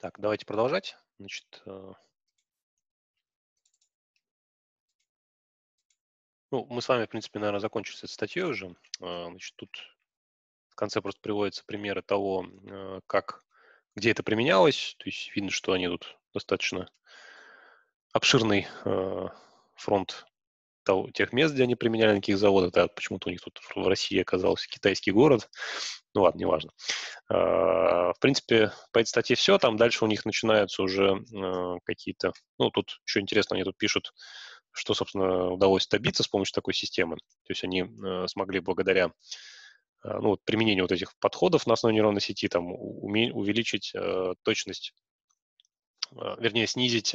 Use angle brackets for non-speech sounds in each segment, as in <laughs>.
Так, давайте продолжать. Значит, э, ну, мы с вами, в принципе, наверное, закончили с этой статьей уже. Э, значит, тут в конце просто приводятся примеры того, э, как, где это применялось. То есть видно, что они тут достаточно обширный фронт того, тех мест, где они применяли, на каких заводах. Да, почему-то у них тут в России оказался китайский город. Ну ладно, неважно. А, в принципе, по этой статье все. Там дальше у них начинаются уже а, какие-то... Ну, тут еще интересно, они тут пишут, что, собственно, удалось добиться с помощью такой системы. То есть они а, смогли благодаря ну, вот применению вот этих подходов на основе нейронной сети там, уме- увеличить точность, вернее, снизить,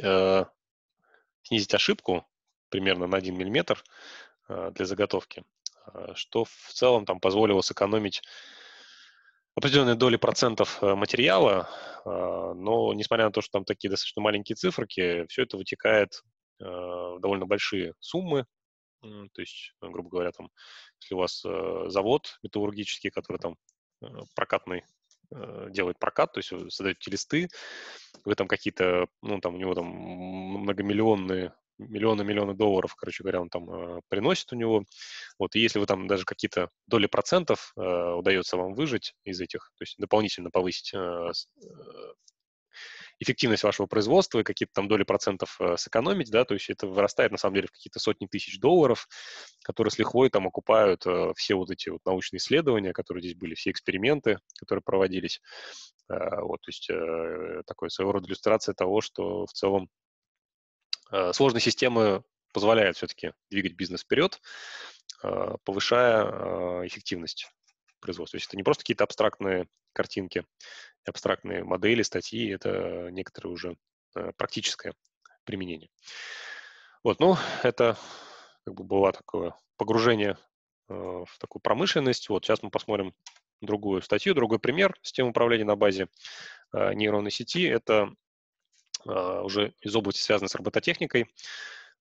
снизить ошибку примерно на 1 мм а, для заготовки, а, что в целом там позволило сэкономить определенные доли процентов э, материала, а, но несмотря на то, что там такие достаточно маленькие циферки, все это вытекает в довольно большие суммы, то есть, ну, грубо говоря, там, если у вас э, завод металлургический, который там э, прокатный делает прокат, то есть вы создаете листы, вы там какие-то, ну, там у него там многомиллионные миллионы-миллионы долларов, короче говоря, он там э, приносит у него. Вот, и если вы там даже какие-то доли процентов э, удается вам выжить из этих, то есть дополнительно повысить э, э, эффективность вашего производства и какие-то там доли процентов э, сэкономить, да, то есть это вырастает на самом деле в какие-то сотни тысяч долларов, которые с лихвой там окупают э, все вот эти вот научные исследования, которые здесь были, все эксперименты, которые проводились. Э, вот, то есть э, такое своего рода иллюстрация того, что в целом Э, сложные системы позволяют все-таки двигать бизнес вперед, э, повышая э, эффективность производства. То есть это не просто какие-то абстрактные картинки, абстрактные модели, статьи, это некоторое уже практическое применение. Вот, ну, это как бы было такое погружение в такую промышленность. Вот сейчас мы посмотрим другую статью, другой пример системы управления на базе нейронной сети. Это а, уже из области, связанной с робототехникой.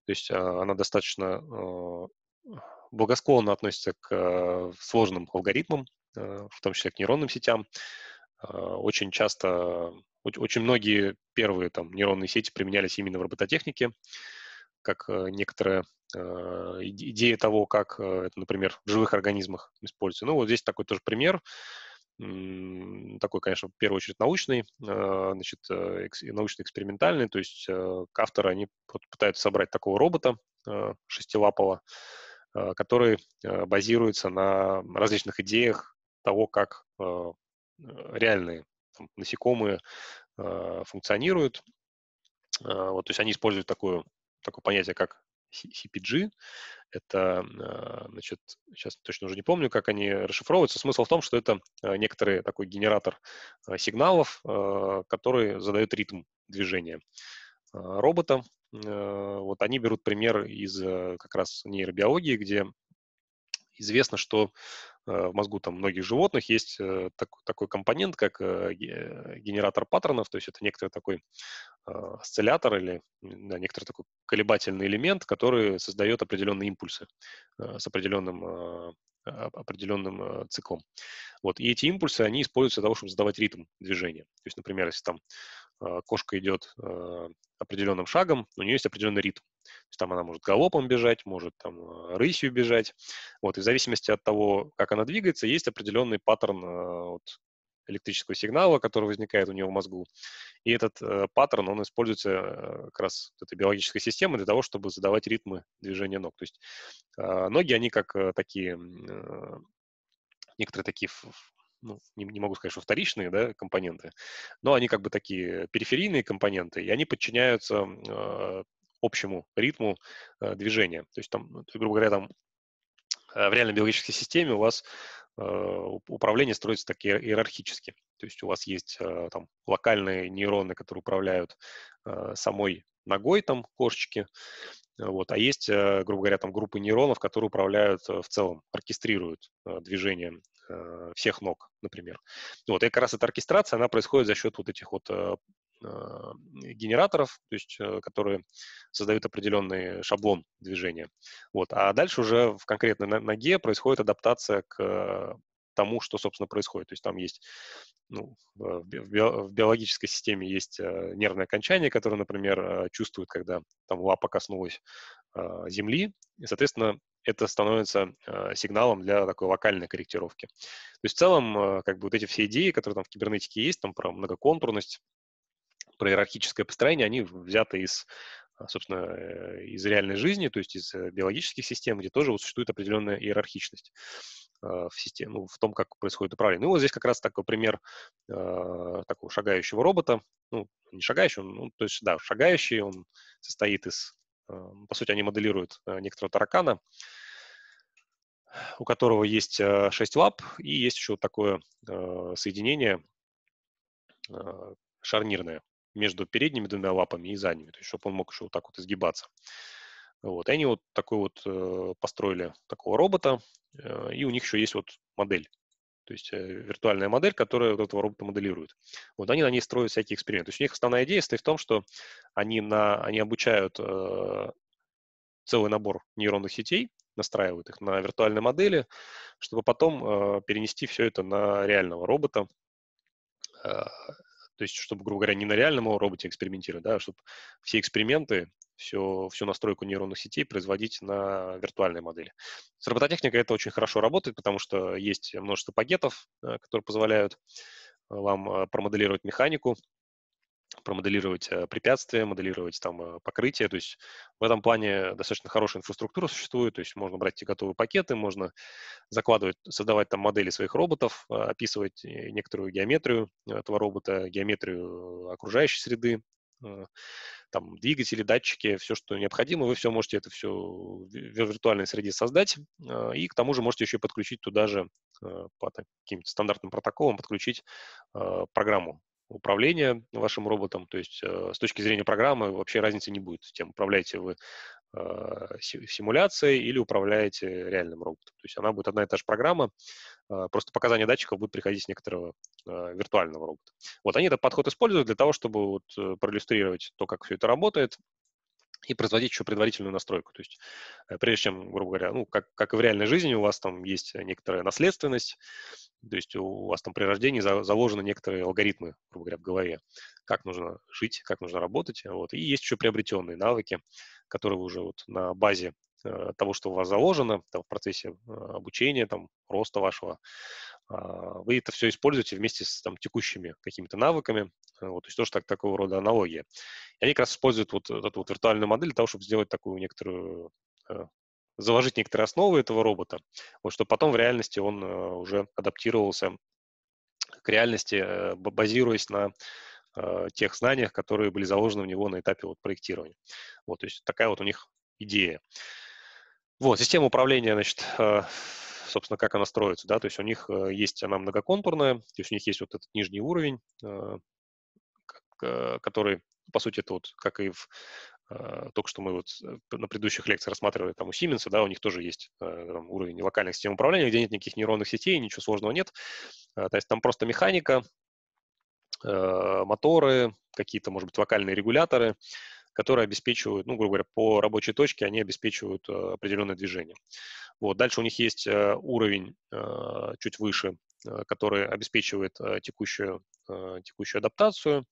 То есть а, она достаточно а, благосклонно относится к сложным алгоритмам, в том числе к нейронным сетям. Очень часто, очень многие первые там, нейронные сети применялись именно в робототехнике, как некоторая идея того, как это, например, в живых организмах используется. Ну, вот здесь такой тоже пример такой, конечно, в первую очередь научный, э, значит, э, научно-экспериментальный, то есть э, авторы, они пытаются собрать такого робота шестилапого, который базируется на различных идеях того, как реальные там, насекомые функционируют. Вот, то есть они используют такое, такое понятие, как CPG. Это, а, значит, сейчас точно уже не помню, как они расшифровываются. Смысл в том, что это а, некоторый такой генератор а, сигналов, который задает ритм движения робота. Вот они берут пример из как раз нейробиологии, где известно, что э, в мозгу там многих животных есть э, так, такой компонент, как э, генератор паттернов, то есть это некоторый такой а, осциллятор или да, некоторый такой колебательный элемент, который создает определенные импульсы с определенным а, а, определенным циклом. Вот. И эти импульсы, они используются для того, чтобы задавать ритм движения. То есть, например, если там а, кошка идет а, определенным шагом, у нее есть определенный ритм. То есть там она может галопом бежать, может там а, рысью бежать. Вот, и в зависимости от того, как она двигается, есть определенный паттерн вот, электрического сигнала, который возникает у нее в мозгу. И этот э, паттерн, он используется э, как раз этой биологической системой для того, чтобы задавать ритмы движения ног. То есть э, ноги, они как э, такие, э, некоторые такие ну, не, не могу сказать, что вторичные да, компоненты, но они как бы такие периферийные компоненты, и они подчиняются э, общему ритму э, движения. То есть там, ну, грубо говоря, там э, в реальной биологической системе у вас э, управление строится так иерархически. То есть у вас есть э, там локальные нейроны, которые управляют самой ногой там кошечки, вот, а есть, грубо говоря, там группы нейронов, которые управляют в целом, оркестрируют движение Э, всех ног, например. Вот, и как раз эта оркестрация, она происходит за счет вот этих вот э, э, генераторов, то есть, которые создают определенный шаблон движения. Вот. А дальше уже в конкретной ноге происходит адаптация к тому, что, собственно, происходит. То есть там есть, ну, в, биологической системе есть нервное окончание, которое, например, чувствует, когда там лапа коснулась земли, и, соответственно, это становится э, сигналом для такой локальной корректировки. То есть в целом, э, как бы вот эти все идеи, которые там в кибернетике есть, там про многоконтурность, про иерархическое построение, они взяты из, э, собственно, из реальной жизни, то есть из биологических систем, где тоже вот существует определенная иерархичность в системе, ну, в том, как происходит управление. Ну, вот здесь как раз такой пример э, такого шагающего робота. Ну, не шагающий, он, ну, то есть, да, шагающий, он состоит из Э, ну, по сути, они моделируют э, некоторого таракана, у которого есть 6 э, лап и есть еще вот такое соединение шарнирное между передними двумя лапами и задними, то есть чтобы он мог еще вот так вот изгибаться. Вот, и они вот такой вот построили такого робота, и у них еще есть вот модель то есть э, виртуальная модель, которая вот этого робота моделирует. Вот они на ней строят всякие эксперименты. То есть у них основная идея состоит в том, что они, на, они обучают э, целый набор нейронных сетей, настраивают их на виртуальной модели, чтобы потом э, перенести все это на реального робота, э, то есть чтобы, грубо говоря, не на реальном роботе экспериментировать, да, а чтобы все эксперименты все, всю настройку нейронных сетей производить на виртуальной модели. С робототехникой это очень хорошо работает, потому что есть множество пакетов, э, которые позволяют э, вам э, промоделировать механику, промоделировать препятствия, моделировать там покрытие. То есть в этом плане достаточно хорошая инфраструктура существует. То есть можно брать те готовые пакеты, можно закладывать, создавать там модели своих роботов, описывать некоторую геометрию этого робота, геометрию окружающей среды, Э, там двигатели, датчики, все, что необходимо, вы все можете это все в виртуальной среде создать, э, и к тому же можете еще подключить туда же э, по каким-то стандартным протоколам подключить программу управления вашим роботом, то есть с точки зрения программы вообще разницы не будет, тем управляете вы а, симуляцией или управляете э, реальным роботом. То есть она будет одна и та же программа, а, просто показания датчиков будут приходить с некоторого а, виртуального робота. Вот они этот подход используют для того, чтобы вот э, проиллюстрировать то, как все это работает, и производить еще предварительную настройку. То есть э, прежде чем, грубо говоря, ну, как, как и в реальной жизни, у вас там есть некоторая наследственность, то есть у вас там при рождении заложены некоторые алгоритмы, грубо говоря, в голове, как нужно жить, как нужно работать. Вот. И есть еще приобретенные навыки, которые уже вот на базе э, того, что у вас заложено там, в процессе э, обучения, там, роста вашего, э, вы это все используете вместе с там, текущими какими-то навыками. Э, вот, то есть тоже так, такого рода аналогия. И они как раз используют вот э, эту вот виртуальную модель для того, чтобы сделать такую некоторую заложить некоторые основы этого робота, вот, чтобы потом в реальности он э, уже адаптировался к реальности, э, базируясь на э, тех знаниях, которые были заложены в него на этапе вот проектирования. Вот, то есть такая вот у них идея. Вот, система управления, значит, собственно, как она строится, да, то есть у них есть она многоконтурная, то есть у них есть вот этот нижний уровень, который, по сути, это вот как и в Э, только что мы вот э, на предыдущих лекциях рассматривали там у Siemens, да, у них тоже есть э, там, уровень локальных систем управления, где нет никаких нейронных сетей, ничего сложного нет. То есть там просто механика, моторы, какие-то, может быть, вокальные регуляторы, которые обеспечивают, ну, грубо говоря, по рабочей точке они обеспечивают определенное движение. Вот. Дальше у них есть уровень чуть выше, который обеспечивает текущую, текущую адаптацию.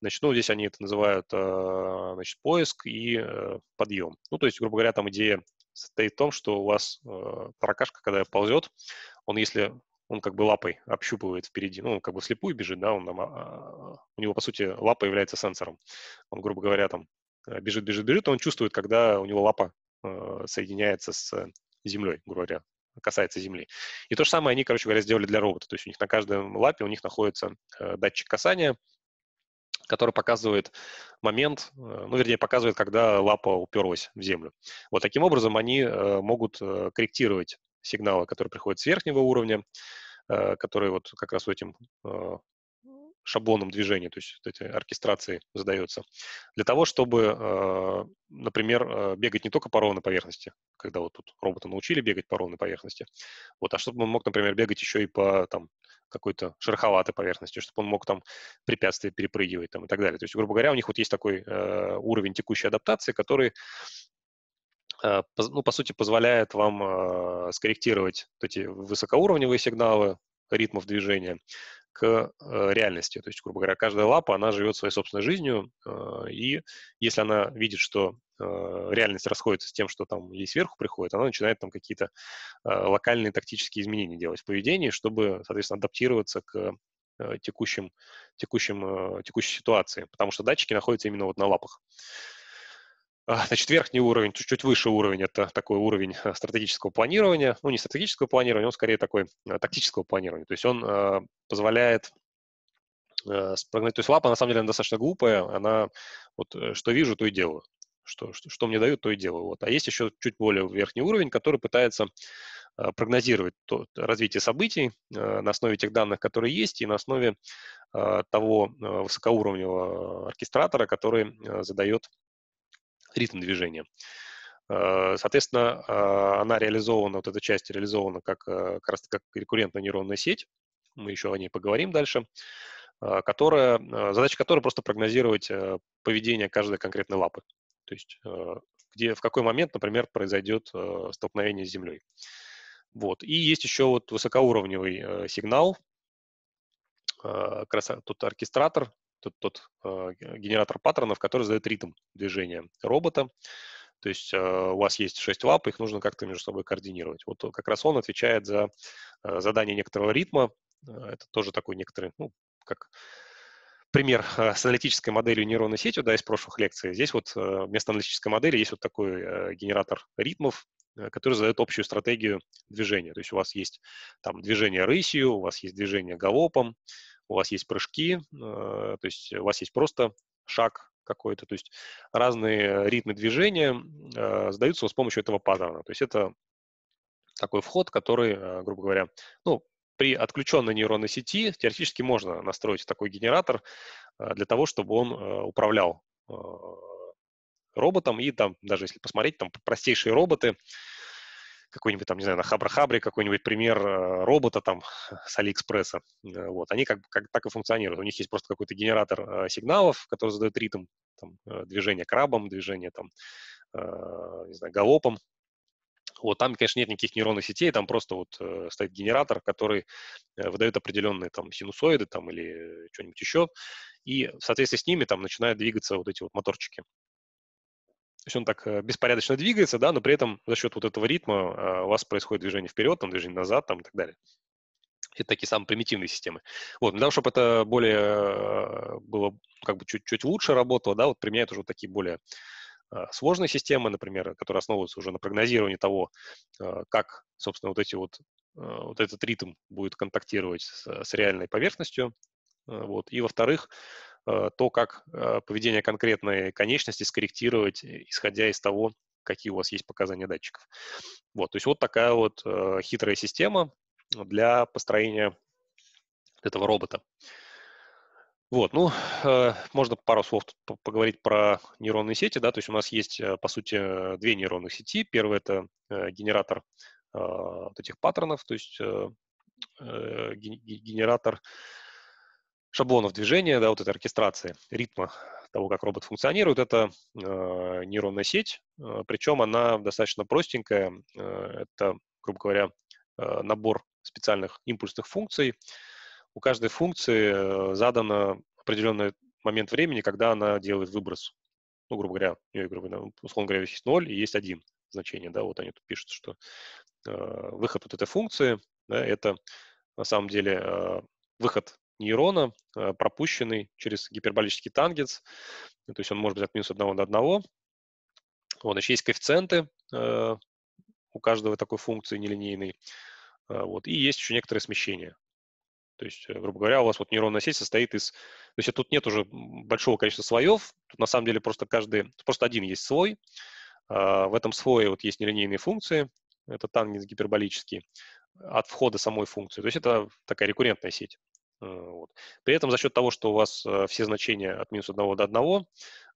Значит, ну, здесь они это называют а, значит, поиск и э, подъем. Ну, то есть, грубо говоря, там идея состоит в том, что у вас э, таракашка, когда ползет, он если он как бы лапой общупывает впереди, ну, он как бы слепую бежит, да, он там, а, а, у него, по сути, лапа является сенсором. Он, грубо говоря, там э, бежит, бежит, бежит, он чувствует, когда у него лапа э, соединяется с землей, грубо говоря, касается земли. И то же самое они, короче говоря, сделали для робота. То есть у них на каждом лапе у них находится э, датчик касания, который показывает момент, э, ну, вернее, показывает, когда лапа уперлась в землю. Вот таким образом они э, могут э, корректировать сигналы, которые приходят с верхнего уровня, которые вот как раз этим шаблоном движения, то есть вот этой оркестрации задается, для того, чтобы, а, например, а, бегать не только по ровной поверхности, когда вот тут робота научили бегать по ровной поверхности, вот, а чтобы он мог, например, бегать еще и по там, какой-то шероховатой поверхности, чтобы он мог там препятствия перепрыгивать там, и так далее. То есть, грубо говоря, у них вот есть такой а, уровень текущей адаптации, который ну, по сути, позволяет вам скорректировать вот эти высокоуровневые сигналы ритмов движения к э, реальности. То есть, грубо говоря, каждая лапа, она живет своей собственной жизнью, а, и если она видит, что э, реальность расходится с тем, что там ей сверху приходит, она начинает там какие-то а, локальные тактические изменения делать в поведении, чтобы, соответственно, адаптироваться к э, текущим, текущим, текущей ситуации, потому что датчики находятся именно вот на лапах. А, значит, верхний уровень, чуть, чуть выше уровень, это такой уровень э, стратегического планирования. Ну, не стратегического планирования, он скорее такой э, тактического планирования. То есть он э, позволяет э, спрогнозировать. То есть лапа, на самом деле, она достаточно глупая. Она вот что вижу, то и делаю. Что, что, что мне дают, то и делаю. Вот. А есть еще чуть более верхний уровень, который пытается прогнозировать то, развитие событий э, на основе тех данных, которые есть, и на основе э, того э, высокоуровневого оркестратора, который э, задает ритм движения. Э, соответственно, э, она реализована, вот эта часть реализована как, э, как раз как рекуррентная нейронная сеть, мы еще о ней поговорим дальше, которая, задача которой просто прогнозировать поведение каждой конкретной лапы. То есть где, в какой момент, например, произойдет столкновение с землей. Вот. И есть еще вот высокоуровневый сигнал, тут оркестратор, тот, тот э, генератор паттернов, который задает ритм движения робота. То есть э, у вас есть шесть лап, их нужно как-то между собой координировать. Вот как раз он отвечает за э, задание некоторого ритма. Это тоже такой некоторый, ну, как пример с аналитической моделью нейронной сетью, да, из прошлых лекций. Здесь вот вместо аналитической модели есть вот такой э, генератор ритмов, который задает общую стратегию движения. То есть у вас есть там движение рысью, у вас есть движение галопом, у вас есть прыжки, э, то есть у вас есть просто шаг какой-то, то есть разные ритмы движения э, сдаются с помощью этого паттерна. То есть это такой вход, который, э, грубо говоря, ну, при отключенной нейронной сети теоретически можно настроить такой генератор для того, чтобы он управлял роботом. И там, даже если посмотреть, там простейшие роботы, какой-нибудь там, не знаю, на Хабрахабре какой-нибудь пример э, робота там <laughs> с Алиэкспресса. Э, вот, они как, как так и функционируют. У них есть просто какой-то генератор э, сигналов, который задает ритм там, движения крабом, движение там, не знаю, галопом. Вот там, конечно, нет никаких нейронных сетей, там просто вот стоит генератор, который выдает определенные там синусоиды там или что-нибудь еще, и в соответствии с ними там начинают двигаться вот эти вот моторчики. То есть он так э, беспорядочно двигается, да, но при этом за счет вот этого ритма а, у вас происходит движение вперед, там, движение назад там, и так далее. Это такие самые примитивные системы. Вот, для того, чтобы это более э, было как бы чуть-чуть лучше работало, да, вот применяют уже вот такие более э, сложные системы, например, которые основываются уже на прогнозировании того, как, собственно, вот эти вот вот этот ритм будет контактировать с, с реальной поверхностью. Вот. И, во-вторых, Э, то, как э, поведение конкретной конечности скорректировать, э, исходя из того, какие у вас есть показания датчиков. Вот, то есть вот такая вот хитрая система для построения этого робота. Вот, ну, э, можно пару слов поговорить про нейронные сети, да, то есть у нас есть, по сути, две нейронных сети. Первая – это э, генератор э, вот этих паттернов, то есть э, э, генератор шаблонов движения, да, вот этой оркестрации, ритма того, как робот функционирует, это э, нейронная сеть, э, причем она достаточно простенькая, э, это, грубо говоря, э, набор специальных импульсных функций. У каждой функции э, задан определенный момент времени, когда она делает выброс. Ну, грубо говоря, у нее, грубо, ну, условно говоря, есть 0 и есть 1 значение, да, вот они тут пишут, что э, выход вот этой функции, да, это на самом деле э, выход нейрона, э, пропущенный через гиперболический тангенс, ну, то есть он может быть от минус 1 до 1. Вот, значит, есть коэффициенты э, у каждого такой функции нелинейной, э, вот, и есть еще некоторое смещение. То есть, грубо говоря, у вас вот нейронная сеть состоит из... То есть тут нет уже большого количества слоев, тут на самом деле просто каждый, просто один есть слой, а, в этом слое вот есть нелинейные функции, это тангенс гиперболический, от входа самой функции. То есть это такая рекуррентная сеть. Э, вот. При этом за счет того, что у вас э, все значения от минус 1 до 1,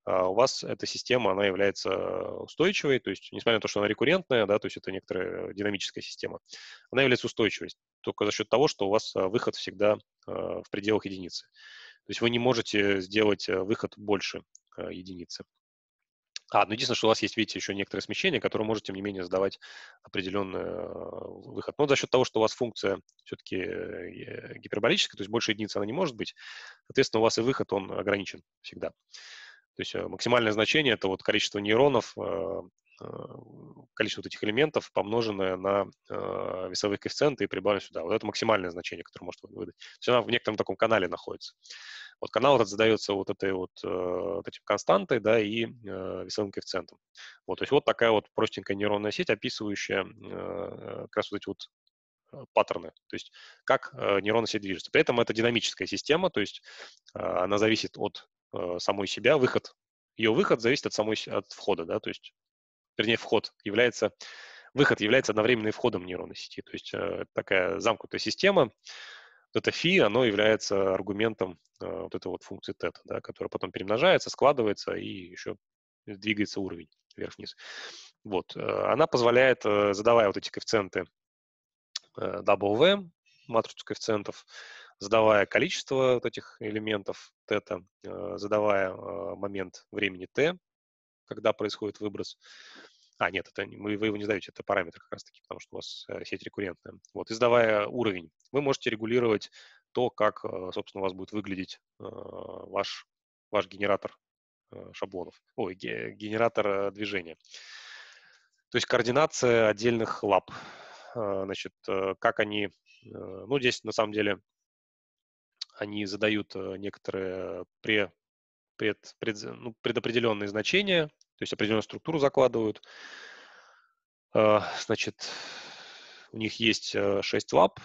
э, у вас эта система, она является устойчивой, то есть, несмотря на то, что она рекуррентная, да, то есть это некоторая динамическая система, она является устойчивой только за счет того, что у вас выход всегда в пределах единицы. То есть вы не можете сделать выход больше единицы. А, ну единственное, что у вас есть, видите, еще некоторые смещения, которые может, тем не менее, задавать определенный э, выход. Но за счет того, что у вас функция все-таки э, э, гиперболическая, то есть больше единицы она не может быть, соответственно, у вас и выход, он ограничен всегда. То есть максимальное значение – это вот количество нейронов, Э, количество вот этих элементов, помноженное на э, весовые коэффициенты и прибавим сюда. Вот это максимальное значение, которое может выдать. То есть она в некотором таком канале находится. Вот канал этот задается вот этой вот, э, вот этим константой, да, и э, весовым коэффициентом. Вот, то есть вот такая вот простенькая нейронная сеть, описывающая э, как раз вот эти вот э, паттерны, то есть как э, нейронная сеть движется. При этом это динамическая система, то есть э, она зависит от э, самой себя, выход ее выход зависит от самой от входа, да, то есть вернее, вход является, выход является одновременным входом нейронной сети. То есть э, такая замкнутая система, вот это фи, оно является аргументом э, вот этой вот функции тета, да, которая потом перемножается, складывается и еще двигается уровень вверх-вниз. Вот. Э, она позволяет, э, задавая вот эти коэффициенты э, W, матрицу коэффициентов, задавая количество вот этих элементов тета, задавая момент времени t, когда происходит выброс. А, нет, это мы, вы его не сдаете, это параметр как раз-таки, потому что у вас э, сеть рекуррентная. Вот, издавая уровень, вы можете регулировать то, как, э, собственно, у вас будет выглядеть э, ваш, ваш генератор шаблонов, ой, генератор движения. То есть координация отдельных лап. Значит, как они, ну, здесь на самом деле они задают некоторые пре пред, пред, ну, предопределенные значения, то есть определенную структуру закладывают. А, значит, у них есть 6 э, лап,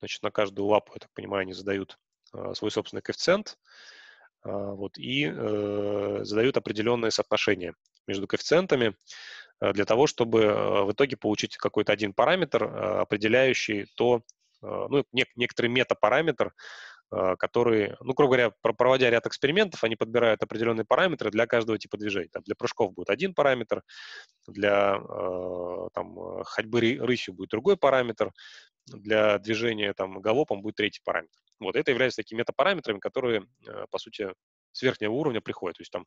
значит, на каждую лапу, я так понимаю, они задают а, свой собственный коэффициент, а, вот, и э, задают определенные соотношения между коэффициентами э, для того, чтобы в итоге получить какой-то один параметр, определяющий то, ну, некоторый метапараметр, Э, которые, ну, грубо говоря, проводя ряд экспериментов, они подбирают определенные параметры для каждого типа движения. Там для прыжков будет один параметр, для э, там, ходьбы рысью будет другой параметр, для движения там, галопом будет третий параметр. Вот это являются такими метапараметрами, которые, э, по сути, с верхнего уровня приходят. То есть там,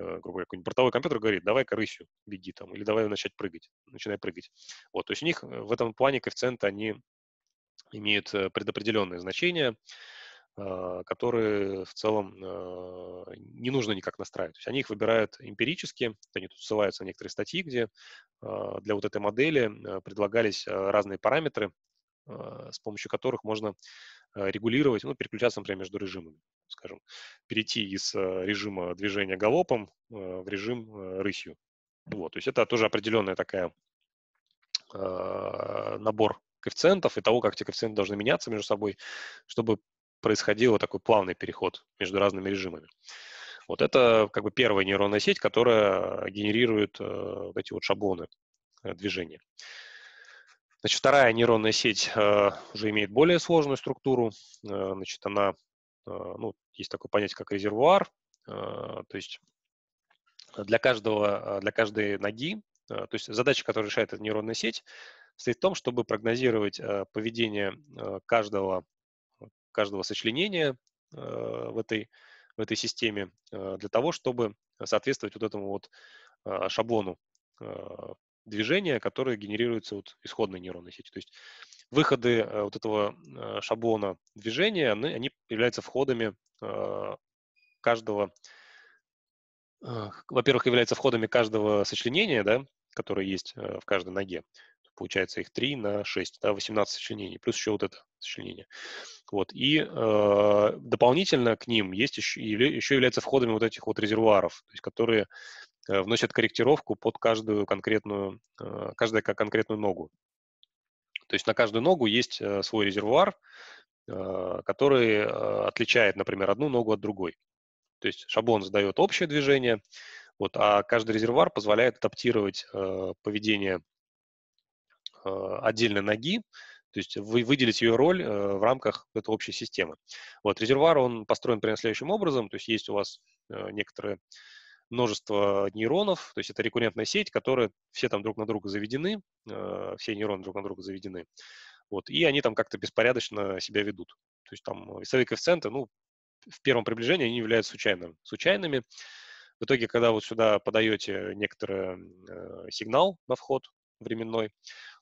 э, грубо говоря, какой-нибудь бортовой компьютер говорит, давай-ка рысью беги там, или давай начать прыгать, начинай прыгать. Вот, то есть у них э, в этом плане коэффициенты, они имеют э, предопределенные значения. А, которые в целом а, не нужно никак настраивать. То есть они их выбирают эмпирически, они тут ссылаются на некоторые статьи, где а, для вот этой модели предлагались разные параметры, с помощью которых можно регулировать, ну, переключаться, например, между режимами, скажем, перейти из режима движения галопом в режим рысью. Вот, то есть это тоже определенная такая набор коэффициентов и того, как эти коэффициенты должны меняться между собой, чтобы происходил такой плавный переход между разными режимами. Вот это как бы первая нейронная сеть, которая генерирует э, эти вот шаблоны э, движения. Значит, вторая нейронная сеть э, уже имеет более сложную структуру. Э, значит, она, э, ну, есть такое понятие, как резервуар. Э, то есть для каждого, э, для каждой ноги, э, то есть задача, которую решает эта нейронная сеть, состоит в том, чтобы прогнозировать э, поведение э, каждого каждого сочленения э, в этой, в этой системе э, для того, чтобы соответствовать вот этому вот э, шаблону движения, которое генерируется вот исходной нейронной сети. То есть выходы вот этого шаблона движения, они, они являются входами каждого, во-первых, являются входами каждого сочленения, да, которое есть в каждой ноге. Получается их 3 на 6, да, 18 сочленений, плюс еще вот это сочленение. Вот. И э, дополнительно к ним есть еще, еще являются входами вот этих вот резервуаров, то есть которые э, вносят корректировку под каждую конкретную, э, каждую конкретную ногу. То есть на каждую ногу есть э, свой резервуар, э, который э, отличает, например, одну ногу от другой. То есть шаблон задает общее движение, вот, а каждый резервуар позволяет адаптировать э, поведение Э, отдельно ноги, то есть вы выделить ее роль э, в рамках этой общей системы. Вот, резервуар, он построен примерно следующим образом, то есть есть у вас э, некоторое множество нейронов, то есть это рекуррентная сеть, которые все там друг на друга заведены, все нейроны друг на друга заведены, вот, и они там как-то беспорядочно себя ведут. То есть там весовые коэффициенты, ну, в первом приближении они являются случайными. случайными. В итоге, когда вот сюда подаете некоторый э, сигнал на вход временной,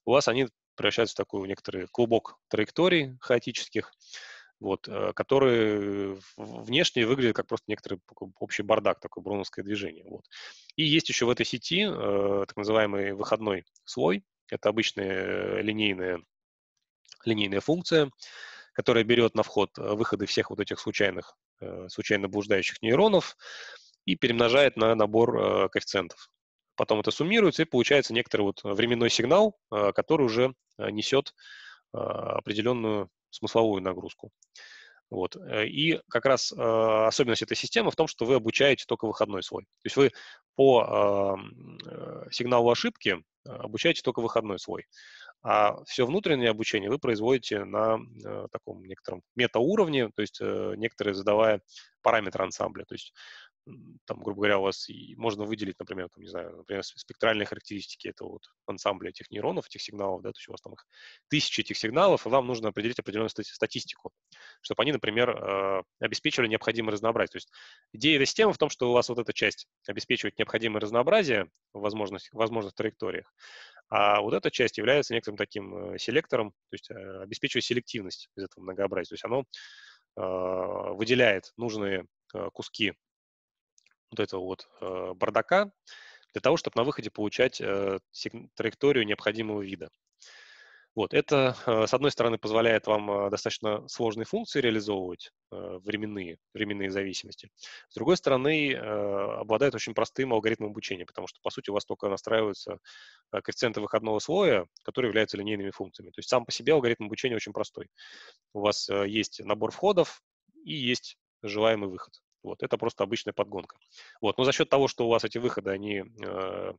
у вас они превращаются в такой в некоторый клубок траекторий хаотических, вот, э, которые внешне выглядят как просто некоторый общий бардак, такое броновское движение. Вот. И есть еще в этой сети э, так называемый выходной слой. Это обычная линейная, линейная функция, которая берет на вход э, выходы всех вот этих случайных, э, случайно блуждающих нейронов и перемножает на набор э, коэффициентов потом это суммируется, и получается некоторый вот временной сигнал, э, который уже э, несет э, определенную смысловую нагрузку. Вот. И как раз особенность этой системы в том, что вы обучаете только выходной слой. То есть вы по сигналу ошибки обучаете только выходной слой. А все внутреннее обучение вы производите на э, таком некотором метауровне, то есть э, некоторые задавая параметры ансамбля. То есть там, грубо говоря, у вас и можно выделить, например, там, не знаю, например, спектральные характеристики этого вот ансамбля этих нейронов, этих сигналов, да, то есть у вас там их тысячи этих сигналов, и вам нужно определить определенную статистику, чтобы они, например, а, обеспечивали необходимое разнообразие. То есть идея этой системы в том, что у вас вот эта часть обеспечивает необходимое разнообразие в возможных, возможных траекториях, а вот эта часть является некоторым таким э, селектором, то есть э, обеспечивает селективность из этого многообразия. То есть оно а, выделяет нужные э, куски вот этого вот э, бардака для того, чтобы на выходе получать э, траекторию необходимого вида. Вот, это, э, с одной стороны, позволяет вам э, достаточно сложные функции реализовывать, э, временные, временные зависимости. С другой стороны, обладает очень простым алгоритмом обучения, потому что, по сути, у вас только настраиваются коэффициенты выходного слоя, которые являются линейными функциями. То есть сам по себе алгоритм обучения очень простой. У вас есть набор входов и есть желаемый выход. Вот, это просто обычная подгонка. Вот, но за счет того, что у вас эти выходы, они э,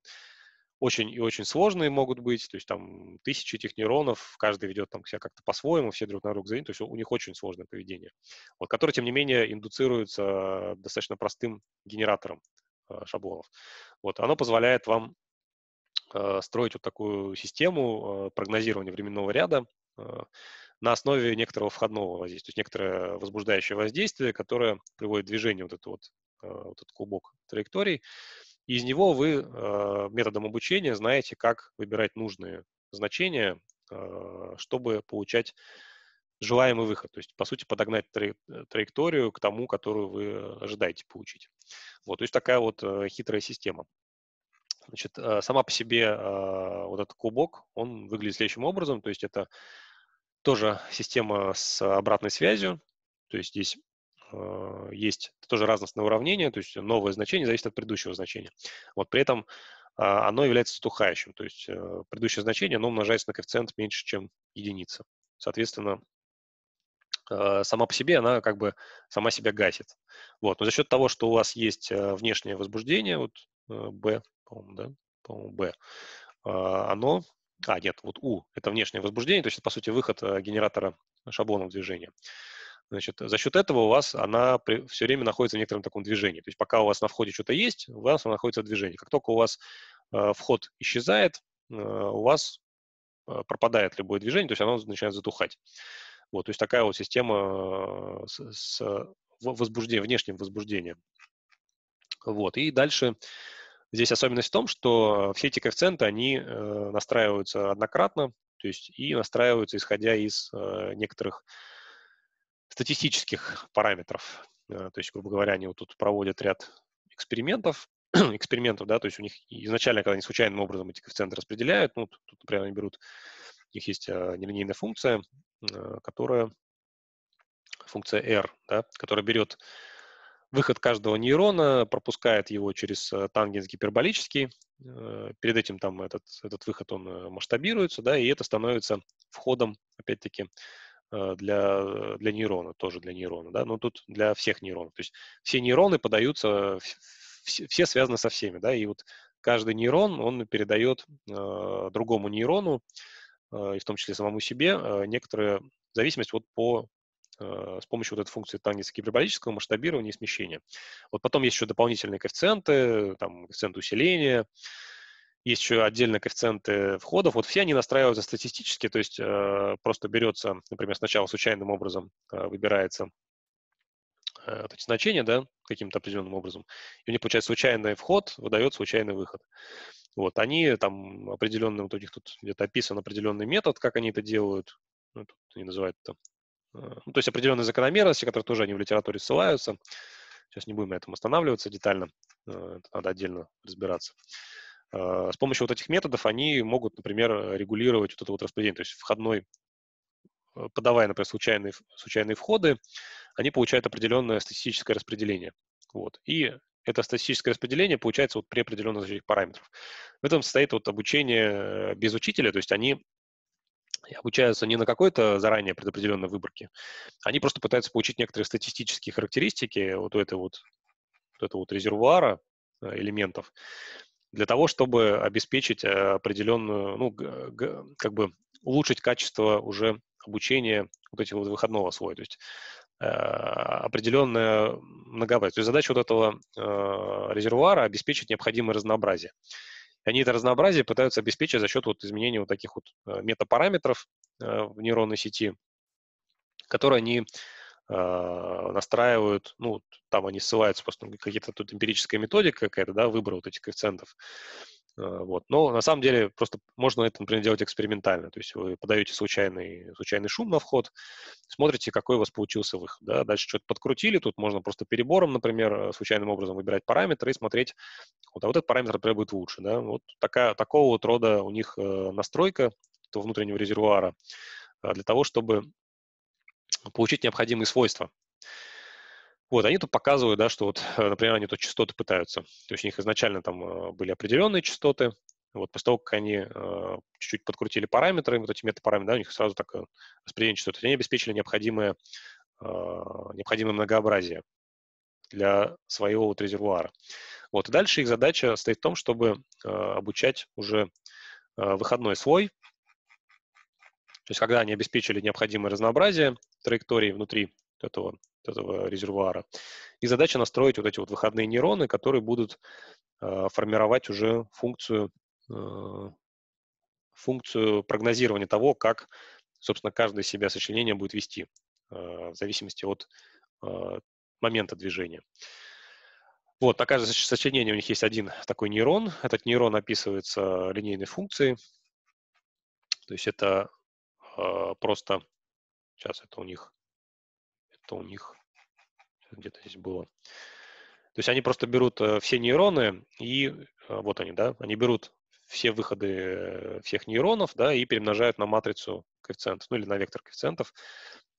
очень и очень сложные могут быть, то есть там тысячи этих нейронов, каждый ведет там себя как-то по-своему, все друг на друга заняты, то есть у них очень сложное поведение, вот, которое, тем не менее, индуцируется достаточно простым генератором э, шаблонов. Вот, оно позволяет вам э, строить вот такую систему э, прогнозирования временного ряда, э, на основе некоторого входного воздействия, то есть некоторое возбуждающее воздействие, которое приводит в движение вот, этот вот, э, вот этот клубок траекторий. И из него вы э, методом обучения знаете, как выбирать нужные значения, э, чтобы получать желаемый выход. То есть, по сути, подогнать траекторию к тому, которую вы ожидаете получить. Вот, то есть такая вот хитрая система. Значит, сама по себе вот этот клубок, он выглядит следующим образом. То есть это тоже система с обратной связью, то есть здесь э, есть тоже разностное уравнение, то есть новое значение зависит от предыдущего значения. Вот при этом э, оно является затухающим, то есть э, предыдущее значение, оно умножается на коэффициент меньше, чем единица. Соответственно, а, сама по себе, она как бы сама себя гасит. Вот. Но за счет того, что у вас есть э, внешнее возбуждение, вот э, B, по-моему, да, по-моему, B, оно а, нет, вот U – это внешнее возбуждение, то есть это, по сути, выход э, генератора шаблонов движения. Значит, за счет этого у вас она при, все время находится в некотором таком движении. То есть пока у вас на входе что-то есть, у вас она находится в движении. Как только у вас э, вход исчезает, э, у вас э, пропадает любое движение, то есть оно начинает затухать. Вот, то есть такая вот система э, с, с э, возбуждением, внешним возбуждением. Вот, и дальше Здесь особенность в том, что все эти коэффициенты, они э, настраиваются однократно, то есть и настраиваются исходя из э, некоторых статистических параметров. Э, то есть, грубо говоря, они вот тут проводят ряд экспериментов, <clears throat> экспериментов, да, то есть у них изначально, когда они случайным образом эти коэффициенты распределяют, ну, тут, например, они берут, у них есть нелинейная функция, которая, функция R, да, которая берет Выход каждого нейрона пропускает его через э, тангенс гиперболический. Э, перед этим там этот, этот выход он э, масштабируется, да, и это становится входом, опять-таки, для, для нейрона, тоже для нейрона, да, но тут для всех нейронов. То есть все нейроны подаются, все, все связаны со всеми, да, и вот каждый нейрон, он передает другому нейрону, и в том числе самому себе, э, некоторую зависимость вот по Э, с помощью вот этой функции тангенса гиперболического масштабирования и смещения. Вот потом есть еще дополнительные коэффициенты, там коэффициенты усиления, есть еще отдельно коэффициенты входов. Вот все они настраиваются статистически, то есть э, просто берется, например, сначала случайным образом э, выбирается э, эти значения, да, каким-то определенным образом. И у них получается случайный вход выдает случайный выход. Вот, они там определенным, вот у них тут где-то описан определенный метод, как они это делают, ну, тут они называют это Э, ну, то есть определенные закономерности, которые тоже они в литературе ссылаются. Сейчас не будем на этом останавливаться детально, э, это надо отдельно разбираться. Э, с помощью вот этих методов они могут, например, регулировать вот это вот распределение, то есть входной, подавая, например, случайные, случайные входы, они получают определенное статистическое распределение. Вот. И это статистическое распределение получается вот при определенных параметров. В этом состоит вот обучение без учителя, то есть они обучаются не на какой-то заранее предопределенной выборке. Они просто пытаются получить некоторые статистические характеристики вот у этого вот, вот, этого вот резервуара э, элементов для того, чтобы обеспечить э, определенную, ну, как бы улучшить качество уже обучения вот этого вот выходного слоя. То есть э, определенная многообразие. То есть задача вот этого резервуара обеспечить необходимое разнообразие. Они это разнообразие пытаются обеспечить за счет вот изменения вот таких вот э, метапараметров э, в нейронной сети, которые они э, настраивают, ну, там они ссылаются просто на какие-то тут эмпирическая методика какая-то, да, выбора вот этих коэффициентов. А, вот. Но на самом деле просто можно это, например, делать экспериментально. То есть вы подаете случайный, случайный шум на вход, смотрите, какой у вас получился выход. Да? Дальше что-то подкрутили, тут можно просто перебором, например, э, случайным образом выбирать параметры и смотреть, вот, а вот этот параметр, например, будет лучше. Да? Вот такая, такого вот рода у них э, настройка внутреннего резервуара а, для того, чтобы получить необходимые свойства вот, они тут показывают, да, что вот, э, например, они тут частоты пытаются. То есть у них изначально там э, были определенные частоты, вот после того, как они э, чуть-чуть подкрутили параметры, вот эти метапараметры, да, у них сразу так распределение частоты. Они обеспечили необходимое, э, необходимое многообразие для своего вот резервуара. Вот, и дальше их задача стоит в том, чтобы э, обучать уже э, выходной слой, то есть когда они обеспечили необходимое разнообразие траекторий внутри этого, этого резервуара. И задача настроить вот эти вот выходные нейроны, которые будут э, формировать уже функцию, э, функцию прогнозирования того, как, собственно, каждое себя сочленение будет вести э, в зависимости от э, момента движения. Вот, на каждое сочленение у них есть один такой нейрон. Этот нейрон описывается линейной функцией. То есть это э, просто... Сейчас это у них что у них где-то здесь было. То есть они просто берут э, все нейроны и э, вот они, да, они берут все выходы э, всех нейронов, да, и перемножают на матрицу коэффициентов, ну или на вектор коэффициентов.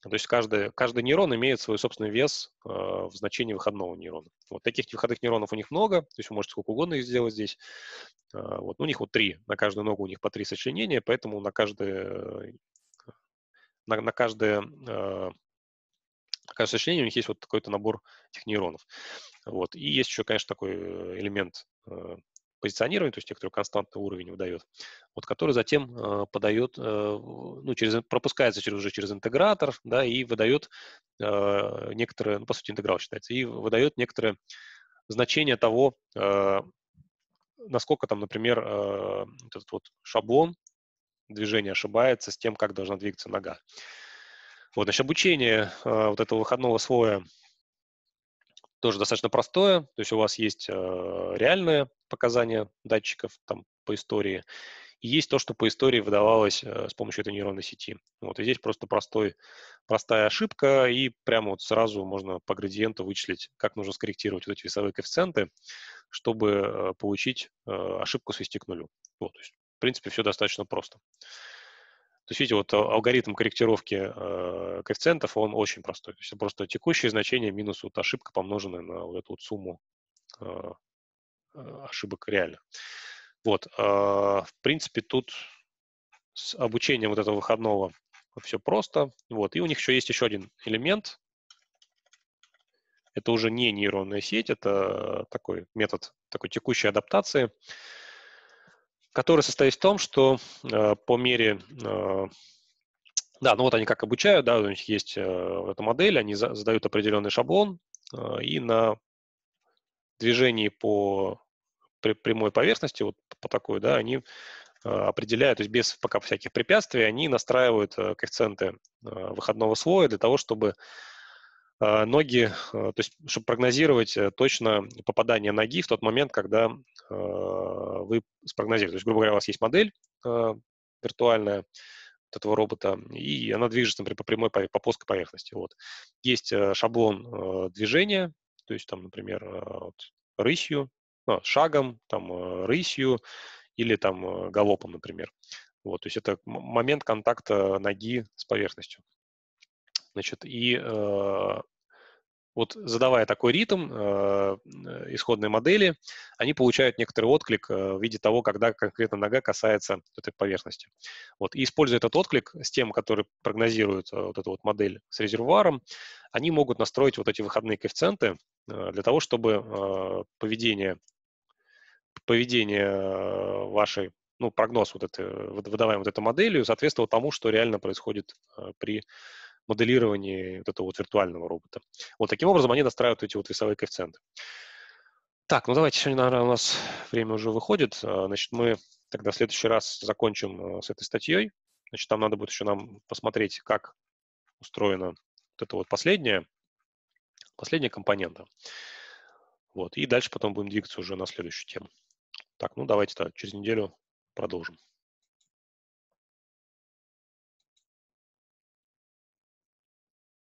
То есть каждый, каждый нейрон имеет свой собственный вес э, в значении выходного нейрона. Вот таких выходных нейронов у них много, то есть вы можете сколько угодно их сделать здесь. Э, вот, ну, у них вот три, на каждую ногу у них по три сочленения, поэтому на каждое, на, на каждое э, каждое сочленение у них есть вот какой-то набор этих нейронов. Вот. И есть еще, конечно, такой э, элемент э, позиционирования, то есть те, которые константный уровень выдает, вот который затем э, подает, э, ну, через, пропускается через, уже через интегратор, да, и выдает э, некоторые, ну, по сути, интеграл считается, и выдает некоторые значение того, э, насколько там, например, э, этот вот шаблон движения ошибается с тем, как должна двигаться нога. Вот, значит, обучение э, а, вот этого выходного слоя тоже достаточно простое. То есть у вас есть э, а, реальные показания датчиков там, по истории, и есть то, что по истории выдавалось э, с помощью этой нейронной сети. Вот, и здесь просто простой, простая ошибка, и прямо вот сразу можно по градиенту вычислить, как нужно скорректировать вот эти весовые коэффициенты, чтобы э, получить э, ошибку свести к нулю. Вот, то есть, в принципе, все достаточно просто. То есть, видите, вот а, алгоритм корректировки э, коэффициентов, он очень простой. То есть, просто текущее значение минус вот ошибка, помноженная на вот эту вот сумму э, э ошибок реально. Вот, э, в принципе, тут с обучением вот этого выходного все просто. Вот, и у них еще есть еще один элемент. Это уже не нейронная сеть, это такой метод такой текущей адаптации который состоит в том, что э, по мере э, да, ну вот они как обучают, да, у них есть э, эта модель, они за, задают определенный шаблон, э, и на движении по при, прямой поверхности, вот по такой, да, они э, определяют, то есть без пока всяких препятствий, они настраивают э, коэффициенты э, выходного слоя для того, чтобы э, ноги, э, то есть чтобы прогнозировать э, точно попадание ноги в тот момент, когда Э, вы спрогнозировали. То есть, грубо говоря, у вас есть модель э, виртуальная, вот этого робота, и она движется, например, по прямой, по, плоской поверхности. Вот. Есть э, шаблон движения, то есть там, например, э, рысью, ну, шагом, там, э, рысью или там галопом, например. Вот, то есть это момент контакта ноги с поверхностью. Значит, и вот задавая такой ритм э, э, исходной модели, они получают некоторый отклик э, в виде того, когда конкретно нога касается этой поверхности. Вот. И используя этот отклик с тем, который прогнозирует э, вот эту вот модель с резервуаром, они могут настроить вот эти выходные коэффициенты э, для того, чтобы э, поведение, поведение вашей ну, прогноз вот это, э, выдаваем вот этой моделью соответствовал тому, что реально происходит э, при моделировании вот этого вот виртуального робота. Вот таким образом они настраивают эти вот весовые коэффициенты. Так, ну давайте сегодня, наверное, у нас время уже выходит. А, значит, мы тогда в следующий раз закончим а, с этой статьей. Значит, там надо будет еще нам посмотреть, как устроена вот эта вот последняя, последняя компонента. Вот, и дальше потом будем двигаться уже на следующую тему. Так, ну давайте то через неделю продолжим.